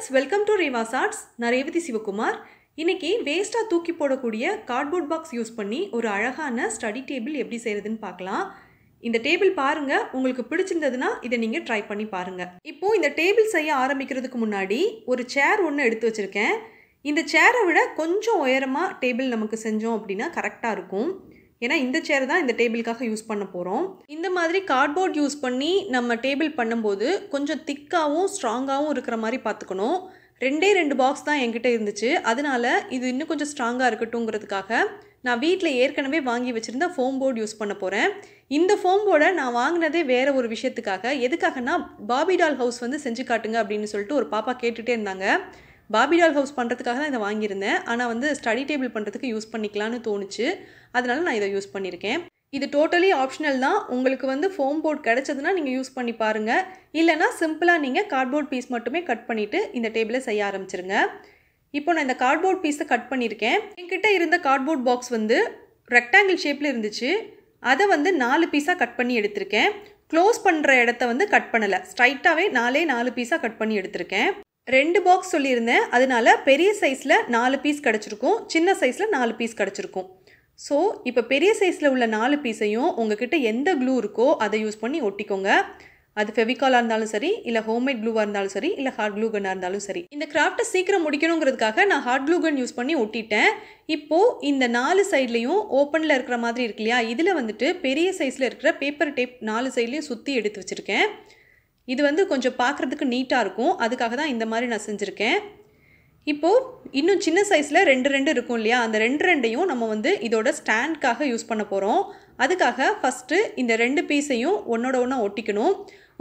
friends welcome to Reva's arts நான் ரேவதி சிவகுமார் இன்றைக்கி வேஸ்ட்டாக தூக்கி போடக்கூடிய கார்ட்போர்ட் பாக்ஸ் யூஸ் பண்ணி ஒரு அழகான ஸ்டடி டேபிள் எப்படி செய்கிறதுன்னு பார்க்கலாம் இந்த டேபிள் பாருங்கள் உங்களுக்கு பிடிச்சிருந்ததுன்னா இதை நீங்கள் ட்ரை பண்ணி பாருங்கள் இப்போது இந்த டேபிள் செய்ய ஆரம்பிக்கிறதுக்கு முன்னாடி ஒரு சேர் ஒன்று எடுத்து வச்சுருக்கேன் இந்த சேரை விட கொஞ்சம் உயரமாக டேபிள் நமக்கு செஞ்சோம் அப்படின்னா கரெக்டாக இருக்கும் ஏன்னா இந்த சேர் தான் இந்த டேபிளுக்காக யூஸ் பண்ண போகிறோம் இந்த மாதிரி கார்ட்போர்ட் யூஸ் பண்ணி நம்ம டேபிள் பண்ணும்போது கொஞ்சம் திக்காகவும் ஸ்ட்ராங்காகவும் இருக்கிற மாதிரி பார்த்துக்கணும் ரெண்டே ரெண்டு பாக்ஸ் தான் என்கிட்ட இருந்துச்சு அதனால் இது இன்னும் கொஞ்சம் ஸ்ட்ராங்காக இருக்கட்டுங்கிறதுக்காக நான் வீட்டில் ஏற்கனவே வாங்கி வச்சுருந்த ஃபோம் போர்டு யூஸ் பண்ண போகிறேன் இந்த ஃபோம் போர்டை நான் வாங்கினதே வேறு ஒரு விஷயத்துக்காக எதுக்காகனா பாபி டால் ஹவுஸ் வந்து செஞ்சு காட்டுங்க அப்படின்னு சொல்லிட்டு ஒரு பாப்பா கேட்டுகிட்டே இருந்தாங்க பாபிடால் ஹவுஸ் பண்ணுறதுக்காக தான் இதை வாங்கியிருந்தேன் ஆனால் வந்து ஸ்டடி டேபிள் பண்ணுறதுக்கு யூஸ் பண்ணிக்கலான்னு தோணுச்சு அதனால் நான் இதை யூஸ் பண்ணியிருக்கேன் இது டோட்டலி ஆப்ஷனல் தான் உங்களுக்கு வந்து ஃபோம் போர்ட் கிடச்சதுன்னா நீங்கள் யூஸ் பண்ணி பாருங்கள் இல்லைனா சிம்பிளாக நீங்கள் கார்ட்போர்ட் பீஸ் மட்டுமே கட் பண்ணிவிட்டு இந்த டேபிளை செய்ய ஆரம்பிச்சிருங்க இப்போ நான் இந்த கார்ட்போர்ட் பீஸை கட் பண்ணியிருக்கேன் என்கிட்ட இருந்த கார்ட்போர்ட் பாக்ஸ் வந்து ரெக்டாங்கிள் ஷேப்பில் இருந்துச்சு அதை வந்து நாலு பீஸாக கட் பண்ணி எடுத்திருக்கேன் க்ளோஸ் பண்ணுற இடத்த வந்து கட் பண்ணலை ஸ்ட்ரைட்டாகவே நாலே நாலு பீஸாக கட் பண்ணி எடுத்திருக்கேன் ரெண்டு பாக்ஸ் சொல்லியிருந்தேன் அதனால பெரிய சைஸில் நாலு பீஸ் கிடச்சிருக்கும் சின்ன சைஸில் நாலு பீஸ் கிடச்சிருக்கும் ஸோ இப்போ பெரிய சைஸில் உள்ள நாலு பீஸையும் உங்ககிட்ட எந்த க்ளூ இருக்கோ அதை யூஸ் பண்ணி ஒட்டிக்கோங்க அது ஃபெவிகாலாக இருந்தாலும் சரி இல்லை ஹோம்மேட் க்ளூவாக இருந்தாலும் சரி இல்லை ஹார்ட் கன்னாக இருந்தாலும் சரி இந்த கிராஃப்ட்டை சீக்கிரம் முடிக்கணுங்கிறதுக்காக நான் ஹார்ட் க்ளூகன் யூஸ் பண்ணி ஒட்டிட்டேன் இப்போது இந்த நாலு சைட்லேயும் ஓப்பனில் இருக்கிற மாதிரி இருக்கு இல்லையா இதில் வந்துட்டு பெரிய சைஸில் இருக்கிற பேப்பர் டேப் நாலு சைட்லேயும் சுற்றி எடுத்து வச்சுருக்கேன் இது வந்து கொஞ்சம் பார்க்குறதுக்கு நீட்டாக இருக்கும் அதுக்காக தான் இந்த மாதிரி நான் செஞ்சுருக்கேன் இப்போது இன்னும் சின்ன சைஸில் ரெண்டு ரெண்டு இருக்கும் இல்லையா அந்த ரெண்டு ரெண்டையும் நம்ம வந்து இதோட ஸ்டாண்ட்காக யூஸ் பண்ண போகிறோம் அதுக்காக ஃபஸ்ட்டு இந்த ரெண்டு பீஸையும் ஒன்றோட ஒன்றா ஒட்டிக்கணும்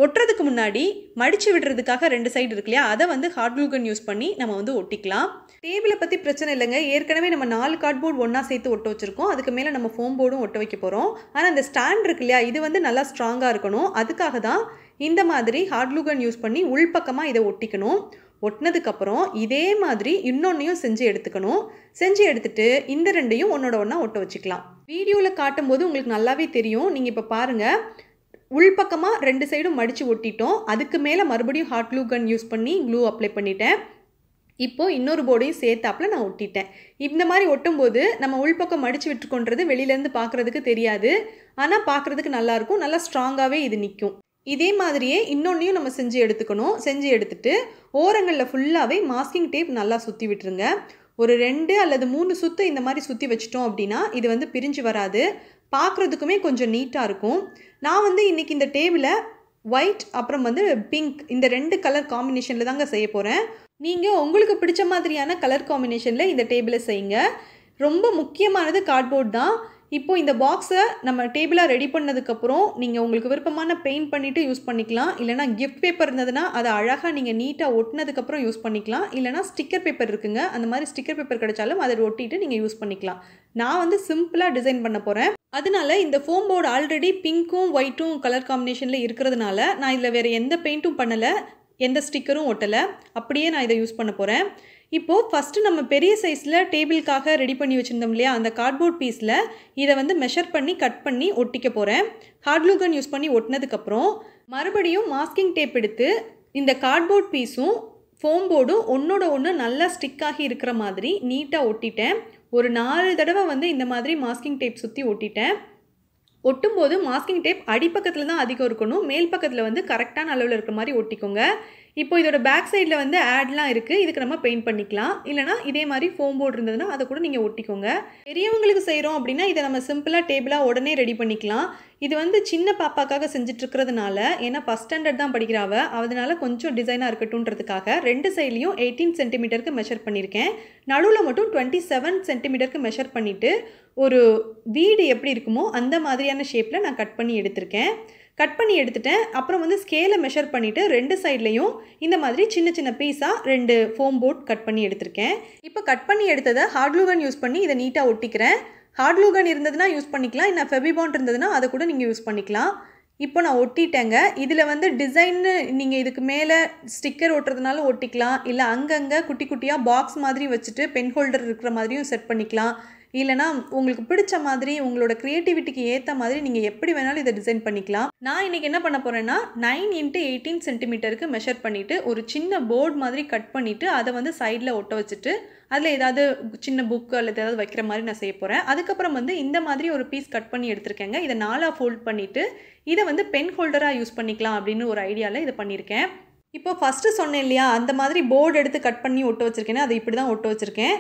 ஒட்டுறதுக்கு முன்னாடி மடித்து விடுறதுக்காக ரெண்டு சைடு இருக்கு இல்லையா அதை வந்து ஹார்ட் யூஸ் பண்ணி நம்ம வந்து ஒட்டிக்கலாம் டேபிளை பற்றி பிரச்சனை இல்லைங்க ஏற்கனவே நம்ம நாலு கார்ட்போர்டு ஒன்றா சேர்த்து ஒட்ட வச்சுருக்கோம் அதுக்கு மேலே நம்ம ஃபோம் போர்டும் ஒட்ட வைக்க போகிறோம் ஆனால் அந்த ஸ்டாண்ட் இருக்கு இல்லையா இது வந்து நல்லா ஸ்ட்ராங்காக இருக்கணும் அதுக்காக தான் இந்த மாதிரி ஹார்ட்லூகன் யூஸ் பண்ணி உள்பக்கமாக இதை ஒட்டிக்கணும் ஒட்டினதுக்கப்புறம் இதே மாதிரி இன்னொன்னையும் செஞ்சு எடுத்துக்கணும் செஞ்சு எடுத்துகிட்டு இந்த ரெண்டையும் ஒன்றோட ஒன்றா ஒட்ட வச்சுக்கலாம் வீடியோவில் காட்டும்போது உங்களுக்கு நல்லாவே தெரியும் நீங்கள் இப்போ பாருங்கள் உள்பக்கமாக ரெண்டு சைடும் மடித்து ஒட்டிட்டோம் அதுக்கு மேலே மறுபடியும் ஹாட் க்ளூ கன் யூஸ் பண்ணி க்ளூ அப்ளை பண்ணிட்டேன் இப்போது இன்னொரு போர்டையும் சேர்த்தாப்பில் நான் ஒட்டிட்டேன் இந்த மாதிரி ஒட்டும்போது நம்ம உள்பக்கம் மடித்து விட்டுக்கொன்றது வெளியிலேருந்து பார்க்குறதுக்கு தெரியாது ஆனால் பார்க்குறதுக்கு நல்லாயிருக்கும் நல்லா ஸ்ட்ராங்காகவே இது நிற்கும் இதே மாதிரியே இன்னொன்றையும் நம்ம செஞ்சு எடுத்துக்கணும் செஞ்சு எடுத்துட்டு ஓரங்களில் ஃபுல்லாகவே மாஸ்கிங் டேப் நல்லா சுற்றி விட்டுருங்க ஒரு ரெண்டு அல்லது மூணு சுத்த இந்த மாதிரி சுற்றி வச்சிட்டோம் அப்படின்னா இது வந்து பிரிஞ்சு வராது பார்க்குறதுக்குமே கொஞ்சம் நீட்டாக இருக்கும் நான் வந்து இன்றைக்கி இந்த டேபிளை ஒயிட் அப்புறம் வந்து பிங்க் இந்த ரெண்டு கலர் காம்பினேஷனில் தாங்க செய்ய போகிறேன் நீங்கள் உங்களுக்கு பிடிச்ச மாதிரியான கலர் காம்பினேஷனில் இந்த டேபிளை செய்யுங்க ரொம்ப முக்கியமானது கார்ட்போர்ட் தான் இப்போது இந்த பாக்ஸை நம்ம டேபிளாக ரெடி பண்ணதுக்கப்புறம் நீங்கள் உங்களுக்கு விருப்பமான பெயிண்ட் பண்ணிவிட்டு யூஸ் பண்ணிக்கலாம் இல்லைனா கிஃப்ட் பேப்பர் இருந்ததுன்னா அதை அழகாக நீங்கள் நீட்டாக ஒட்டினதுக்கப்புறம் யூஸ் பண்ணிக்கலாம் இல்லைனா ஸ்டிக்கர் பேப்பர் இருக்குங்க அந்த மாதிரி ஸ்டிக்கர் பேப்பர் கிடைச்சாலும் அதை ஒட்டிட்டு நீங்கள் யூஸ் பண்ணிக்கலாம் நான் வந்து சிம்பிளாக டிசைன் பண்ண போகிறேன் அதனால இந்த ஃபோம் போர்டு ஆல்ரெடி பிங்க்கும் ஒயிட்டும் கலர் காம்பினேஷனில் இருக்கிறதுனால நான் இதில் வேறு எந்த பெயிண்ட்டும் பண்ணலை எந்த ஸ்டிக்கரும் ஒட்டலை அப்படியே நான் இதை யூஸ் பண்ண போகிறேன் இப்போது ஃபஸ்ட்டு நம்ம பெரிய சைஸில் டேபிளுக்காக ரெடி பண்ணி வச்சுருந்தோம் இல்லையா அந்த கார்ட்போர்ட் பீஸில் இதை வந்து மெஷர் பண்ணி கட் பண்ணி ஒட்டிக்க போகிறேன் ஹார்ட்லூகன் யூஸ் பண்ணி ஒட்டினதுக்கப்புறம் மறுபடியும் மாஸ்கிங் டேப் எடுத்து இந்த கார்ட்போர்ட் பீஸும் ஃபோம் போர்டும் ஒன்றோட ஒன்று நல்லா ஸ்டிக் ஆகி இருக்கிற மாதிரி நீட்டாக ஒட்டிட்டேன் ஒரு நாலு தடவை வந்து இந்த மாதிரி மாஸ்கிங் டேப் சுற்றி ஒட்டிட்டேன் ஒட்டும்போது மாஸ்கிங் டேப் அடிப்பக்கத்தில் தான் அதிகம் இருக்கணும் மேல் பக்கத்தில் வந்து கரெக்டான அளவில் இருக்கிற மாதிரி ஒட்டிக்கோங்க இப்போ இதோட பேக் சைடில் வந்து ஆட்லாம் இருக்குது இதுக்கு நம்ம பெயிண்ட் பண்ணிக்கலாம் இல்லைனா இதே மாதிரி ஃபோம் போர்டு இருந்ததுன்னா அதை கூட நீங்கள் ஒட்டிக்கோங்க பெரியவங்களுக்கு செய்கிறோம் அப்படின்னா இதை நம்ம சிம்பிளாக டேபிளாக உடனே ரெடி பண்ணிக்கலாம் இது வந்து சின்ன பாப்பாக்காக செஞ்சிட்ருக்கிறதுனால ஏன்னா ஃபஸ்ட் ஸ்டாண்டர்ட் தான் படிக்கிறாவ அதனால கொஞ்சம் டிசைனாக இருக்கட்டும்ன்றதுக்காக ரெண்டு சைட்லேயும் எயிட்டீன் சென்டிமீட்டருக்கு மெஷர் பண்ணியிருக்கேன் நடுவில் மட்டும் டுவெண்ட்டி செவன் சென்டிமீட்டருக்கு மெஷர் பண்ணிவிட்டு ஒரு வீடு எப்படி இருக்குமோ அந்த மாதிரியான ஷேப்பில் நான் கட் பண்ணி எடுத்திருக்கேன் கட் பண்ணி எடுத்துட்டேன் அப்புறம் வந்து ஸ்கேலை மெஷர் பண்ணிவிட்டு ரெண்டு சைட்லேயும் இந்த மாதிரி சின்ன சின்ன பீஸாக ரெண்டு ஃபோம் போட் கட் பண்ணி எடுத்திருக்கேன் இப்போ கட் பண்ணி எடுத்ததை ஹார்ட்லூகன் யூஸ் பண்ணி இதை நீட்டாக ஒட்டிக்கிறேன் ஹார்ட்லூகன் இருந்ததுன்னா யூஸ் பண்ணிக்கலாம் இல்லை ஃபெபிபாண்ட் இருந்ததுன்னா அதை கூட நீங்கள் யூஸ் பண்ணிக்கலாம் இப்போ நான் ஒட்டிட்டேங்க இதில் வந்து டிசைன்னு நீங்கள் இதுக்கு மேலே ஸ்டிக்கர் ஒட்டுறதுனால ஒட்டிக்கலாம் இல்லை அங்கங்கே குட்டி குட்டியாக பாக்ஸ் மாதிரி வச்சுட்டு பென் ஹோல்டர் இருக்கிற மாதிரியும் செட் பண்ணிக்கலாம் இல்லைனா உங்களுக்கு பிடிச்ச மாதிரி உங்களோட க்ரியேட்டிவிட்டிக்கு ஏற்ற மாதிரி நீங்கள் எப்படி வேணாலும் இதை டிசைன் பண்ணிக்கலாம் நான் இன்றைக்கி என்ன பண்ண போகிறேன்னா நைன் இன்ட்டு எயிட்டீன் சென்டிமீட்டருக்கு மெஷர் பண்ணிவிட்டு ஒரு சின்ன போர்டு மாதிரி கட் பண்ணிவிட்டு அதை வந்து சைடில் ஒட்ட வச்சுட்டு அதில் ஏதாவது சின்ன புக்கு அல்லது ஏதாவது வைக்கிற மாதிரி நான் செய்ய போகிறேன் அதுக்கப்புறம் வந்து இந்த மாதிரி ஒரு பீஸ் கட் பண்ணி எடுத்திருக்கேங்க இதை நாலாக ஃபோல்ட் பண்ணிவிட்டு இதை வந்து பென் ஹோல்டராக யூஸ் பண்ணிக்கலாம் அப்படின்னு ஒரு ஐடியாவில் இது பண்ணியிருக்கேன் இப்போ ஃபஸ்ட்டு சொன்னேன் இல்லையா அந்த மாதிரி போர்டு எடுத்து கட் பண்ணி ஒட்ட வச்சுருக்கேன்னா அதை இப்படி தான் ஒட்ட வச்சுருக்கேன்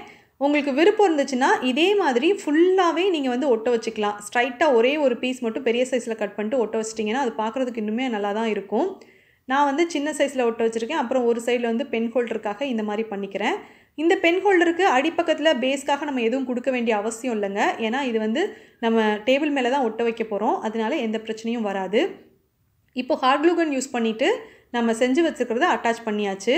உங்களுக்கு விருப்பம் இருந்துச்சுன்னா இதே மாதிரி ஃபுல்லாகவே நீங்கள் வந்து ஒட்ட வச்சுக்கலாம் ஸ்ட்ரைட்டாக ஒரே ஒரு பீஸ் மட்டும் பெரிய சைஸில் கட் பண்ணிட்டு ஒட்ட வச்சிட்டிங்கன்னா அது பார்க்குறதுக்கு இன்னுமே நல்லா தான் இருக்கும் நான் வந்து சின்ன சைஸில் ஒட்ட வச்சுருக்கேன் அப்புறம் ஒரு சைடில் வந்து பென் ஹோல்டருக்காக இந்த மாதிரி பண்ணிக்கிறேன் இந்த பென் ஹோல்டருக்கு அடிப்பக்கத்தில் பேஸ்க்காக நம்ம எதுவும் கொடுக்க வேண்டிய அவசியம் இல்லைங்க ஏன்னா இது வந்து நம்ம டேபிள் மேலே தான் ஒட்ட வைக்க போகிறோம் அதனால எந்த பிரச்சனையும் வராது இப்போ ஹார்ட் யூஸ் பண்ணிவிட்டு நம்ம செஞ்சு வச்சுருக்கிறத அட்டாச் பண்ணியாச்சு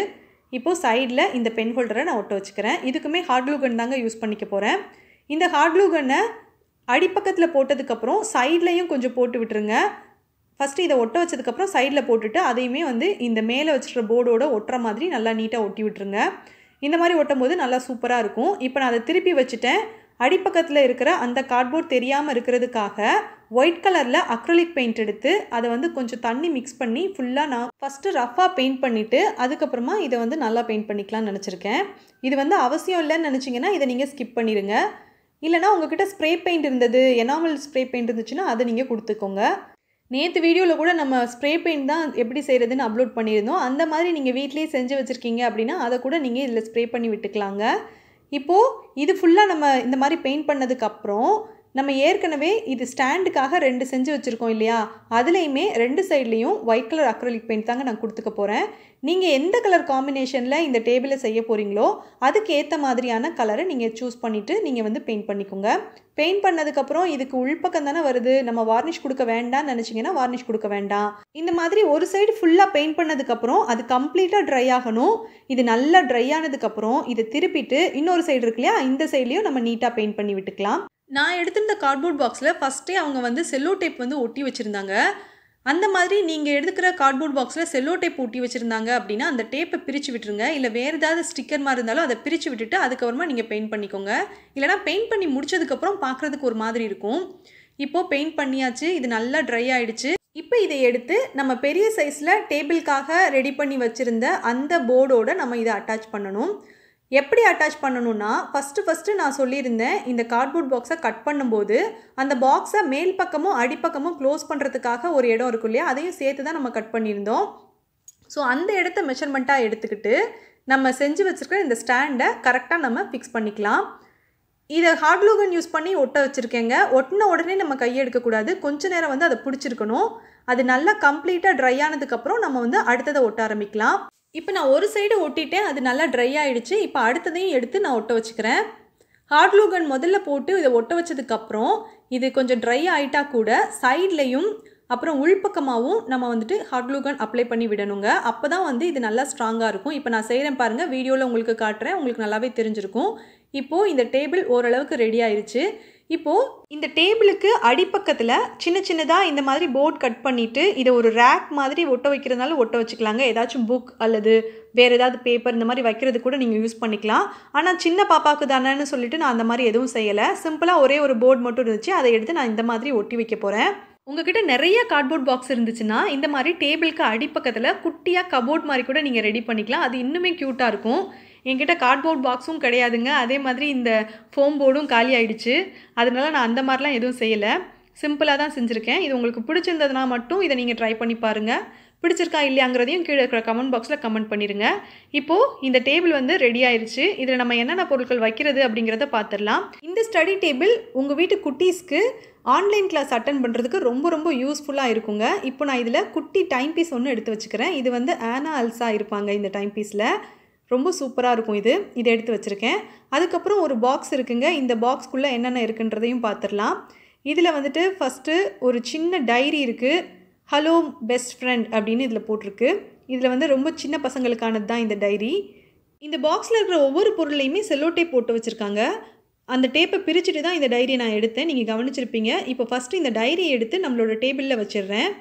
இப்போது சைடில் இந்த பென் ஹோல்டரை நான் ஒட்ட வச்சுக்கிறேன் இதுக்குமே ஹார்ட் கன் தாங்க யூஸ் பண்ணிக்க போகிறேன் இந்த ஹார்ட் கன்னை அடிப்பக்கத்தில் போட்டதுக்கப்புறம் சைட்லேயும் கொஞ்சம் போட்டு விட்டுருங்க ஃபஸ்ட்டு இதை ஒட்ட வச்சதுக்கப்புறம் சைடில் போட்டுட்டு அதையுமே வந்து இந்த மேலே வச்சுருக்க போர்டோட ஒட்டுற மாதிரி நல்லா நீட்டாக ஒட்டி விட்டுருங்க இந்த மாதிரி ஒட்டும் போது நல்லா சூப்பராக இருக்கும் இப்போ நான் அதை திருப்பி வச்சுட்டேன் அடிப்பக்கத்தில் இருக்கிற அந்த கார்ட்போர்ட் தெரியாமல் இருக்கிறதுக்காக ஒயிட் கலரில் அக்ரலிக் பெயிண்ட் எடுத்து அதை வந்து கொஞ்சம் தண்ணி மிக்ஸ் பண்ணி ஃபுல்லாக நான் ஃபஸ்ட்டு ரஃபாக பெயிண்ட் பண்ணிவிட்டு அதுக்கப்புறமா இதை வந்து நல்லா பெயிண்ட் பண்ணிக்கலாம்னு நினச்சிருக்கேன் இது வந்து அவசியம் இல்லைன்னு நினச்சிங்கன்னா இதை நீங்கள் ஸ்கிப் பண்ணிடுங்க இல்லைனா உங்ககிட்ட ஸ்ப்ரே பெயிண்ட் இருந்தது எனாமல் ஸ்ப்ரே பெயிண்ட் இருந்துச்சுன்னா அதை நீங்கள் கொடுத்துக்கோங்க நேற்று வீடியோவில் கூட நம்ம ஸ்ப்ரே பெயிண்ட் தான் எப்படி செய்கிறதுன்னு அப்லோட் பண்ணியிருந்தோம் அந்த மாதிரி நீங்கள் வீட்லேயே செஞ்சு வச்சுருக்கீங்க அப்படின்னா அதை கூட நீங்கள் இதில் ஸ்ப்ரே பண்ணி விட்டுக்கலாங்க இப்போது இது ஃபுல்லாக நம்ம இந்த மாதிரி பெயிண்ட் பண்ணதுக்கப்புறம் நம்ம ஏற்கனவே இது ஸ்டாண்டுக்காக ரெண்டு செஞ்சு வச்சுருக்கோம் இல்லையா அதுலேயுமே ரெண்டு சைட்லேயும் ஒயிட் கலர் அக்ரலிக் பெயிண்ட் தாங்க நான் கொடுத்துக்க போகிறேன் நீங்கள் எந்த கலர் காம்பினேஷனில் இந்த டேபிளை செய்ய போகிறீங்களோ அதுக்கு ஏற்ற மாதிரியான கலரை நீங்கள் சூஸ் பண்ணிவிட்டு நீங்கள் வந்து பெயிண்ட் பண்ணிக்கோங்க பெயிண்ட் பண்ணதுக்கப்புறம் இதுக்கு உள்பக்கம் தானே வருது நம்ம வார்னிஷ் கொடுக்க வேண்டாம்னு நினச்சிங்கன்னா வார்னிஷ் கொடுக்க வேண்டாம் இந்த மாதிரி ஒரு சைடு ஃபுல்லாக பெயிண்ட் பண்ணதுக்கப்புறம் அது கம்ப்ளீட்டாக ட்ரை ஆகணும் இது நல்லா ட்ரை ஆனதுக்கப்புறம் இதை திருப்பிட்டு இன்னொரு சைடு இருக்கு இல்லையா இந்த சைட்லேயும் நம்ம நீட்டாக பெயிண்ட் பண்ணி விட்டுக்கலாம் நான் எடுத்திருந்த கார்ட்போர்ட் பாக்ஸில் ஃபஸ்ட்டே அவங்க வந்து செல்லோ டேப் வந்து ஒட்டி வச்சுருந்தாங்க அந்த மாதிரி நீங்கள் எடுக்கிற கார்ட்போர்ட் பாக்ஸில் செல்லோ டேப் ஒட்டி வச்சுருந்தாங்க அப்படின்னா அந்த டேப்பை பிரித்து விட்டுருங்க இல்லை வேறு ஏதாவது ஸ்டிக்கர் மாதிரி இருந்தாலும் அதை பிரித்து விட்டுட்டு அதுக்கப்புறமா நீங்கள் பெயிண்ட் பண்ணிக்கோங்க இல்லைனா பெயிண்ட் பண்ணி முடிச்சதுக்கப்புறம் பார்க்குறதுக்கு ஒரு மாதிரி இருக்கும் இப்போது பெயிண்ட் பண்ணியாச்சு இது நல்லா ட்ரை ஆகிடுச்சு இப்போ இதை எடுத்து நம்ம பெரிய சைஸில் டேபிளுக்காக ரெடி பண்ணி வச்சுருந்த அந்த போர்டோடு நம்ம இதை அட்டாச் பண்ணணும் எப்படி அட்டாச் பண்ணணும்னா ஃபஸ்ட்டு ஃபஸ்ட்டு நான் சொல்லியிருந்தேன் இந்த கார்ட்போர்ட் பாக்ஸை கட் பண்ணும்போது அந்த பாக்ஸை மேல் பக்கமும் அடிப்பக்கமும் க்ளோஸ் பண்ணுறதுக்காக ஒரு இடம் இருக்கும் இல்லையா அதையும் சேர்த்து தான் நம்ம கட் பண்ணியிருந்தோம் ஸோ அந்த இடத்த மெஷர்மெண்ட்டாக எடுத்துக்கிட்டு நம்ம செஞ்சு வச்சுருக்கிற இந்த ஸ்டாண்டை கரெக்டாக நம்ம ஃபிக்ஸ் பண்ணிக்கலாம் இதை ஹார்ட்லூகன் யூஸ் பண்ணி ஒட்ட வச்சுருக்கேங்க ஒட்டின உடனே நம்ம கையை எடுக்கக்கூடாது நேரம் வந்து அதை பிடிச்சிருக்கணும் அது நல்லா கம்ப்ளீட்டாக ட்ரை ஆனதுக்கப்புறம் நம்ம வந்து அடுத்ததை ஒட்ட ஆரம்பிக்கலாம் இப்போ நான் ஒரு சைடு ஒட்டிட்டேன் அது நல்லா ட்ரை ஆகிடுச்சு இப்போ அடுத்ததையும் எடுத்து நான் ஒட்ட வச்சுக்கிறேன் ஹார்ட்லூகன் முதல்ல போட்டு இதை ஒட்ட வச்சதுக்கப்புறம் இது கொஞ்சம் ட்ரை ஆகிட்டா கூட சைட்லேயும் அப்புறம் உள்பக்கமாகவும் நம்ம வந்துட்டு ஹார்ட்லூகன் அப்ளை பண்ணி விடணுங்க அப்போ தான் வந்து இது நல்லா ஸ்ட்ராங்காக இருக்கும் இப்போ நான் செய்கிறேன் பாருங்கள் வீடியோவில் உங்களுக்கு காட்டுறேன் உங்களுக்கு நல்லாவே தெரிஞ்சிருக்கும் இப்போது இந்த டேபிள் ஓரளவுக்கு ரெடி ஆயிடுச்சு இப்போது இந்த டேபிளுக்கு அடிப்பக்கத்தில் சின்ன சின்னதாக இந்த மாதிரி போர்ட் கட் பண்ணிவிட்டு இதை ஒரு ரேக் மாதிரி ஒட்ட வைக்கிறதுனால ஒட்ட வச்சுக்கலாங்க ஏதாச்சும் புக் அல்லது வேறு ஏதாவது பேப்பர் இந்த மாதிரி வைக்கிறது கூட நீங்கள் யூஸ் பண்ணிக்கலாம் ஆனால் சின்ன பாப்பாவுக்கு தானேன்னு சொல்லிட்டு நான் அந்த மாதிரி எதுவும் செய்யலை சிம்பிளாக ஒரே ஒரு போர்டு மட்டும் இருந்துச்சு அதை எடுத்து நான் இந்த மாதிரி ஒட்டி வைக்க போகிறேன் உங்ககிட்ட நிறைய கார்ட்போர்ட் பாக்ஸ் இருந்துச்சுன்னா இந்த மாதிரி டேபிளுக்கு அடிப்பக்கத்தில் குட்டியாக கபோர்ட் மாதிரி கூட நீங்கள் ரெடி பண்ணிக்கலாம் அது இன்னுமே க்யூட்டாக இருக்கும் என்கிட்ட கார்ட்போர்ட் பாக்ஸும் கிடையாதுங்க அதே மாதிரி இந்த ஃபோம் போர்டும் காலி ஆயிடுச்சு அதனால நான் அந்த மாதிரிலாம் எதுவும் செய்யலை சிம்பிளாக தான் செஞ்சுருக்கேன் இது உங்களுக்கு பிடிச்சிருந்ததுனா மட்டும் இதை நீங்கள் ட்ரை பண்ணி பாருங்கள் பிடிச்சிருக்கா இல்லையாங்கிறதையும் கீழே இருக்கிற கமெண்ட் பாக்ஸில் கமெண்ட் பண்ணிடுங்க இப்போது இந்த டேபிள் வந்து ரெடி ஆயிடுச்சு இதில் நம்ம என்னென்ன பொருட்கள் வைக்கிறது அப்படிங்கிறத பார்த்துடலாம் இந்த ஸ்டடி டேபிள் உங்கள் வீட்டு குட்டீஸ்க்கு ஆன்லைன் கிளாஸ் அட்டன் பண்ணுறதுக்கு ரொம்ப ரொம்ப யூஸ்ஃபுல்லாக இருக்குங்க இப்போ நான் இதில் குட்டி டைம் பீஸ் ஒன்று எடுத்து வச்சுக்கிறேன் இது வந்து ஆனா அல்சா இருப்பாங்க இந்த டைம் பீஸில் ரொம்ப சூப்பராக இருக்கும் இது இதை எடுத்து வச்சுருக்கேன் அதுக்கப்புறம் ஒரு பாக்ஸ் இருக்குங்க இந்த பாக்ஸ்க்குள்ளே என்னென்ன இருக்குன்றதையும் பார்த்துடலாம் இதில் வந்துட்டு ஃபஸ்ட்டு ஒரு சின்ன டைரி இருக்குது ஹலோ பெஸ்ட் ஃப்ரெண்ட் அப்படின்னு இதில் போட்டிருக்கு இதில் வந்து ரொம்ப சின்ன பசங்களுக்கானது தான் இந்த டைரி இந்த பாக்ஸில் இருக்கிற ஒவ்வொரு பொருளையுமே செல்லோ டேப் போட்டு வச்சுருக்காங்க அந்த டேப்பை பிரிச்சுட்டு தான் இந்த டைரியை நான் எடுத்தேன் நீங்கள் கவனிச்சிருப்பீங்க இப்போ ஃபஸ்ட்டு இந்த டைரியை எடுத்து நம்மளோட டேபிளில் வச்சிடுறேன்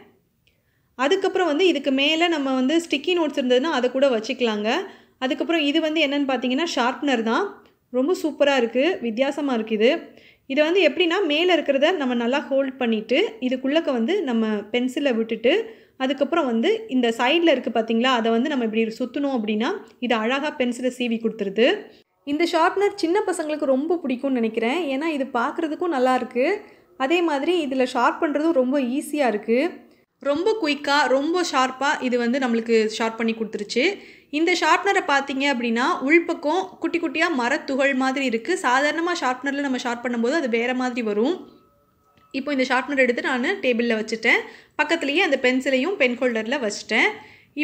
அதுக்கப்புறம் வந்து இதுக்கு மேலே நம்ம வந்து ஸ்டிக்கி நோட்ஸ் இருந்ததுன்னா அதை கூட வச்சுக்கலாங்க அதுக்கப்புறம் இது வந்து என்னென்னு பார்த்தீங்கன்னா ஷார்ப்னர் தான் ரொம்ப சூப்பராக இருக்குது வித்தியாசமாக இருக்குது இது வந்து எப்படின்னா மேலே இருக்கிறத நம்ம நல்லா ஹோல்ட் பண்ணிவிட்டு இதுக்குள்ளக்க வந்து நம்ம பென்சிலை விட்டுட்டு அதுக்கப்புறம் வந்து இந்த சைடில் இருக்குது பார்த்தீங்களா அதை வந்து நம்ம இப்படி சுற்றணும் அப்படின்னா இது அழகாக பென்சிலை சீவி கொடுத்துருது இந்த ஷார்ப்னர் சின்ன பசங்களுக்கு ரொம்ப பிடிக்கும்னு நினைக்கிறேன் ஏன்னா இது பார்க்குறதுக்கும் நல்லாயிருக்கு அதே மாதிரி இதில் ஷார்ப் பண்ணுறதும் ரொம்ப ஈஸியாக இருக்குது ரொம்ப குயிக்காக ரொம்ப ஷார்ப்பாக இது வந்து நம்மளுக்கு ஷார்ப் பண்ணி கொடுத்துருச்சு இந்த ஷார்ப்னரை பார்த்தீங்க அப்படின்னா உள்பக்கம் குட்டி குட்டியாக மரத்துகள் மாதிரி இருக்குது சாதாரணமாக ஷார்ப்னரில் நம்ம ஷார்ப் பண்ணும்போது அது வேறு மாதிரி வரும் இப்போ இந்த ஷார்ப்னர் எடுத்து நான் டேபிளில் வச்சுட்டேன் பக்கத்துலேயே அந்த பென்சிலையும் பென் ஹோல்டரில் வச்சுட்டேன்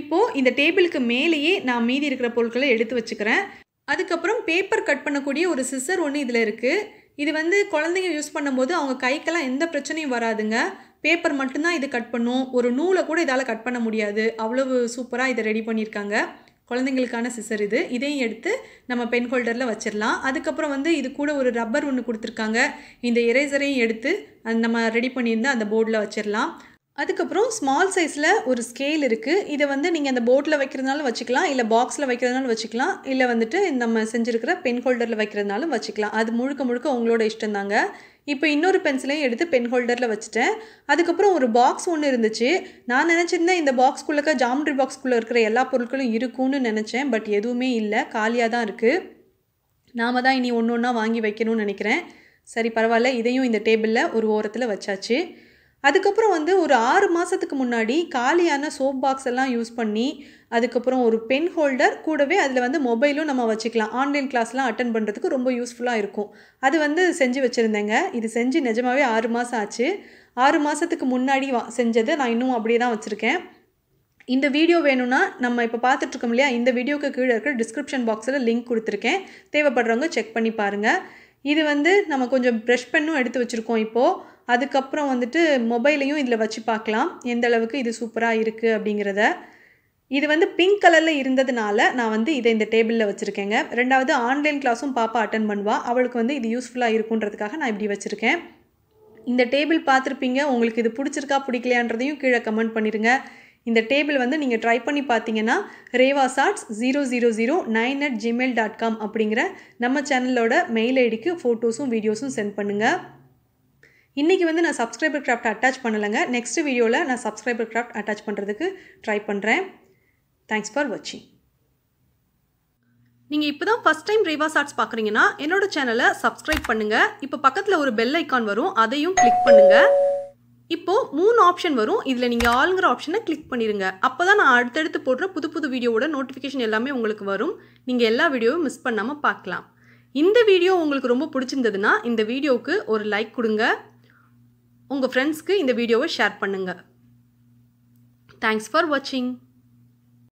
இப்போது இந்த டேபிளுக்கு மேலேயே நான் மீதி இருக்கிற பொருட்களை எடுத்து வச்சுக்கிறேன் அதுக்கப்புறம் பேப்பர் கட் பண்ணக்கூடிய ஒரு சிசர் ஒன்று இதில் இருக்குது இது வந்து குழந்தைங்க யூஸ் பண்ணும்போது அவங்க கைக்கெல்லாம் எந்த பிரச்சனையும் வராதுங்க பேப்பர் மட்டும்தான் இது கட் பண்ணும் ஒரு நூலை கூட இதால் கட் பண்ண முடியாது அவ்வளவு சூப்பராக இதை ரெடி பண்ணியிருக்காங்க குழந்தைங்களுக்கான சிசர் இது இதையும் எடுத்து நம்ம பென் ஹோல்டரில் வச்சிடலாம் அதுக்கப்புறம் வந்து இது கூட ஒரு ரப்பர் ஒன்று கொடுத்துருக்காங்க இந்த எரேசரையும் எடுத்து அது நம்ம ரெடி பண்ணியிருந்தால் அந்த போர்டில் வச்சிடலாம் அதுக்கப்புறம் ஸ்மால் சைஸில் ஒரு ஸ்கேல் இருக்குது இதை வந்து நீங்கள் அந்த போர்டில் வைக்கிறதுனாலும் வச்சுக்கலாம் இல்லை பாக்ஸில் வைக்கிறதுனாலும் வச்சுக்கலாம் இல்லை வந்துட்டு நம்ம செஞ்சுருக்கிற பென் ஹோல்டரில் வைக்கிறதுனாலும் வச்சுக்கலாம் அது முழுக்க முழுக்க உங்களோட இஷ்டம்தாங்க இப்போ இன்னொரு பென்சிலையும் எடுத்து பென் ஹோல்டரில் வச்சுட்டேன் அதுக்கப்புறம் ஒரு பாக்ஸ் ஒன்று இருந்துச்சு நான் நினச்சிருந்தேன் இந்த பாக்ஸ்குள்ளக்க ஜாமெட்ரி பாக்ஸ்குள்ளே இருக்கிற எல்லா பொருட்களும் இருக்கும்னு நினச்சேன் பட் எதுவுமே இல்லை காலியாக தான் இருக்குது நாம் தான் இனி ஒன்று ஒன்றா வாங்கி வைக்கணும்னு நினைக்கிறேன் சரி பரவாயில்ல இதையும் இந்த டேபிளில் ஒரு ஓரத்தில் வச்சாச்சு அதுக்கப்புறம் வந்து ஒரு ஆறு மாதத்துக்கு முன்னாடி காலியான சோப் பாக்ஸ் எல்லாம் யூஸ் பண்ணி அதுக்கப்புறம் ஒரு பென் ஹோல்டர் கூடவே அதில் வந்து மொபைலும் நம்ம வச்சுக்கலாம் ஆன்லைன் கிளாஸ்லாம் அட்டன் பண்ணுறதுக்கு ரொம்ப யூஸ்ஃபுல்லாக இருக்கும் அது வந்து செஞ்சு வச்சுருந்தேங்க இது செஞ்சு நிஜமாகவே ஆறு மாதம் ஆச்சு ஆறு மாதத்துக்கு முன்னாடி வா செஞ்சது நான் இன்னும் அப்படியே தான் வச்சுருக்கேன் இந்த வீடியோ வேணும்னா நம்ம இப்போ பார்த்துட்ருக்கோம் இல்லையா இந்த வீடியோக்கு கீழே இருக்கிற டிஸ்கிரிப்ஷன் பாக்ஸில் லிங்க் கொடுத்துருக்கேன் தேவைப்படுறவங்க செக் பண்ணி பாருங்கள் இது வந்து நம்ம கொஞ்சம் ப்ரெஷ் பண்ணும் எடுத்து வச்சுருக்கோம் இப்போது அதுக்கப்புறம் வந்துட்டு மொபைலையும் இதில் வச்சு பார்க்கலாம் எந்த அளவுக்கு இது சூப்பராக இருக்குது அப்படிங்கிறத இது வந்து பிங்க் கலரில் இருந்ததுனால நான் வந்து இதை இந்த டேபிளில் வச்சுருக்கேங்க ரெண்டாவது ஆன்லைன் கிளாஸும் பாப்பா அட்டன் பண்ணுவாள் அவளுக்கு வந்து இது யூஸ்ஃபுல்லாக இருக்குன்றதுக்காக நான் இப்படி வச்சுருக்கேன் இந்த டேபிள் பார்த்துருப்பீங்க உங்களுக்கு இது பிடிச்சிருக்கா பிடிக்கலையான்றதையும் கீழே கமெண்ட் பண்ணிடுங்க இந்த டேபிள் வந்து நீங்கள் ட்ரை பண்ணி பார்த்தீங்கன்னா Reva chats zero zero zero nine at Gmail dot com அப்படிங்கிற நம்ம சேனலோட மெயில் ஐடிக்கு ஃபோட்டோஸும் வீடியோஸும் சென்ட் பண்ணுங்கள் இன்றைக்கி வந்து நான் சப்ஸ்கிரைபர் கிராஃப்ட் அட்டாச் பண்ணலைங்க நெக்ஸ்ட் வீடியோவில் நான் சப்ஸ்கிரைபர் கிராஃப்ட் அட்டாச் பண்ணுறதுக்கு ட்ரை பண்ணுறேன் தேங்க்ஸ் ஃபார் வாட்சிங் நீங்கள் இப்போ தான் ஃபஸ்ட் டைம் ரேவா ஆர்ட்ஸ் பார்க்குறீங்கன்னா என்னோடய சேனலை சப்ஸ்கிரைப் பண்ணுங்கள் இப்போ பக்கத்தில் ஒரு பெல் ஐக்கான் வரும் அதையும் கிளிக் பண்ணுங்கள் இப்போது மூணு ஆப்ஷன் வரும் இதில் நீங்கள் ஆளுங்கிற ஆப்ஷனை கிளிக் பண்ணிடுங்க அப்போ தான் நான் அடுத்தடுத்து போடுற புது புது வீடியோவோட நோட்டிஃபிகேஷன் எல்லாமே உங்களுக்கு வரும் நீங்கள் எல்லா வீடியோவும் மிஸ் பண்ணாமல் பார்க்கலாம் இந்த வீடியோ உங்களுக்கு ரொம்ப பிடிச்சிருந்ததுன்னா இந்த வீடியோவுக்கு ஒரு லைக் கொடுங்க உங்கள் ஃப்ரெண்ட்ஸ்க்கு இந்த வீடியோவை ஷேர் பண்ணுங்கள் தேங்க்ஸ் ஃபார் வாட்சிங்